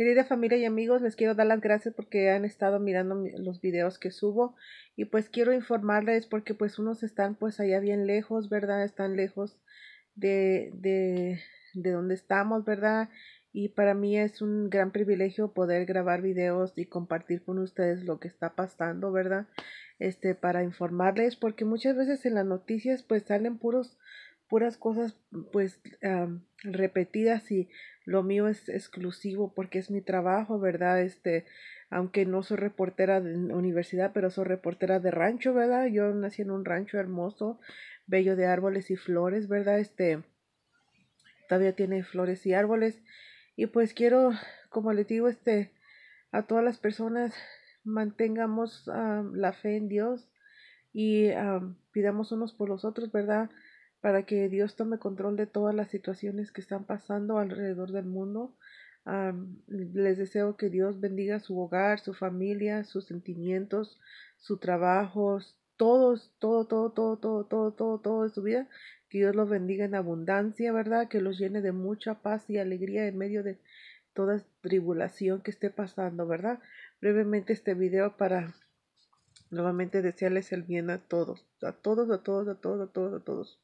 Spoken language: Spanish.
Querida familia y amigos, les quiero dar las gracias porque han estado mirando los videos que subo y pues quiero informarles porque pues unos están pues allá bien lejos, ¿verdad? Están lejos de, de, de donde estamos, ¿verdad? Y para mí es un gran privilegio poder grabar videos y compartir con ustedes lo que está pasando, ¿verdad? Este, para informarles porque muchas veces en las noticias pues salen puros puras cosas pues repetidas y lo mío es exclusivo porque es mi trabajo, ¿verdad? Este, aunque no soy reportera de universidad, pero soy reportera de rancho, ¿verdad? Yo nací en un rancho hermoso, bello de árboles y flores, ¿verdad? Este, todavía tiene flores y árboles. Y pues quiero, como les digo, este, a todas las personas mantengamos la fe en Dios y pidamos unos por los otros, ¿verdad? para que Dios tome control de todas las situaciones que están pasando alrededor del mundo. les deseo que Dios bendiga su hogar, su familia, sus sentimientos, su trabajo, todos, todo, todo, todo, todo, todo, todo, todo de su vida. Que Dios los bendiga en abundancia, ¿verdad? Que los llene de mucha paz y alegría en medio de toda tribulación que esté pasando, ¿verdad? Brevemente este video para nuevamente desearles el bien a todos, a todos, a todos, a todos, a todos, a todos.